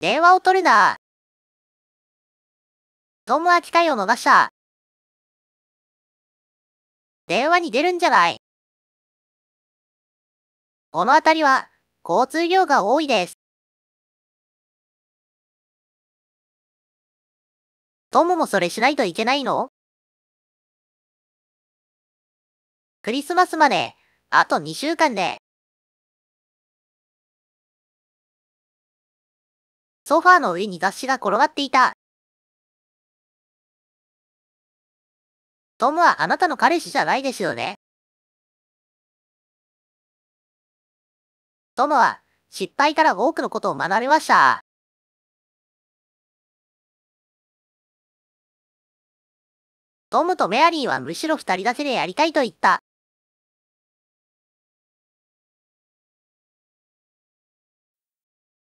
電話を取るな。どうも機会を逃した。電話に出るんじゃない。この辺りは、交通量が多いです。トムもそれしないといけないのクリスマスまで、あと2週間で。ソファーの上に雑誌が転がっていた。トムはあなたの彼氏じゃないですよね。トムは失敗から多くのことを学びました。トムとメアリーはむしろ二人だけでやりたいと言った。